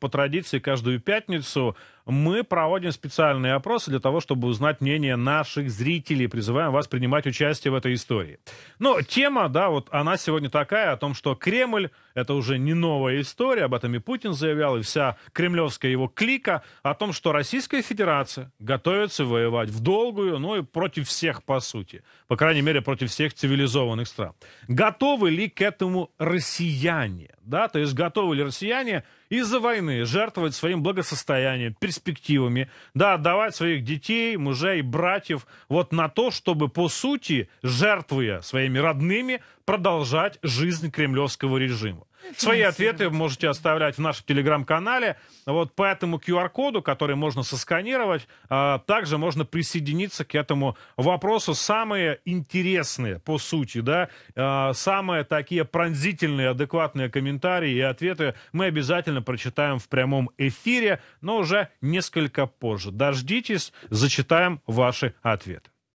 по традиции каждую пятницу мы проводим специальные опросы для того, чтобы узнать мнение наших зрителей. Призываем вас принимать участие в этой истории. Но тема, да, вот она сегодня такая, о том, что Кремль — это уже не новая история, об этом и Путин заявлял, и вся кремлевская его клика, о том, что Российская Федерация готовится воевать в долгую, ну и против всех, по сути. По крайней мере, против всех цивилизованных стран. Готовы ли к этому россияне? Да, то есть готовы ли россияне из-за войны жертвовать своим благосостоянием, перспективами, да, отдавать своих детей, мужей, братьев вот на то, чтобы, по сути, жертвуя своими родными, продолжать жизнь кремлевского режима. Свои ответы можете оставлять в нашем телеграм-канале. Вот по этому QR-коду, который можно сосканировать, а, также можно присоединиться к этому вопросу. Самые интересные, по сути, да, а, самые такие пронзительные, адекватные комментарии и ответы мы обязательно прочитаем в прямом эфире, но уже несколько позже. Дождитесь, зачитаем ваши ответы.